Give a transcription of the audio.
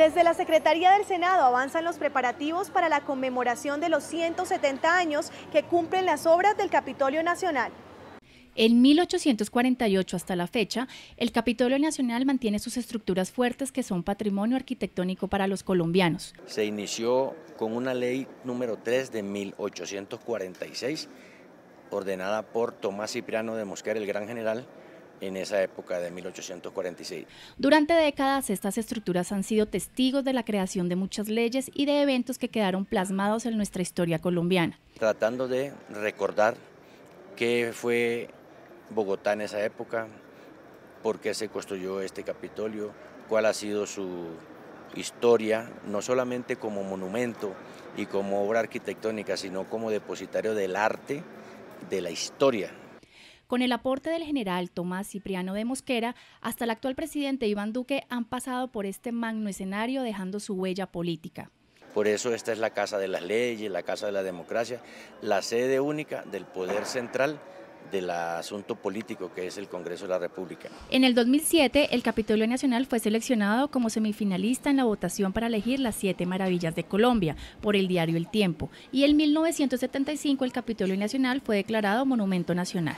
Desde la Secretaría del Senado avanzan los preparativos para la conmemoración de los 170 años que cumplen las obras del Capitolio Nacional. En 1848 hasta la fecha, el Capitolio Nacional mantiene sus estructuras fuertes que son patrimonio arquitectónico para los colombianos. Se inició con una ley número 3 de 1846, ordenada por Tomás Cipriano de Mosquera, el gran general, en esa época de 1846. Durante décadas, estas estructuras han sido testigos de la creación de muchas leyes y de eventos que quedaron plasmados en nuestra historia colombiana. Tratando de recordar qué fue Bogotá en esa época, por qué se construyó este Capitolio, cuál ha sido su historia, no solamente como monumento y como obra arquitectónica, sino como depositario del arte de la historia con el aporte del general Tomás Cipriano de Mosquera, hasta el actual presidente Iván Duque han pasado por este magno escenario dejando su huella política. Por eso esta es la Casa de las Leyes, la Casa de la Democracia, la sede única del Poder Central del asunto político que es el Congreso de la República. En el 2007, el Capitolio Nacional fue seleccionado como semifinalista en la votación para elegir las siete maravillas de Colombia por el diario El Tiempo y en 1975 el Capitolio Nacional fue declarado Monumento Nacional.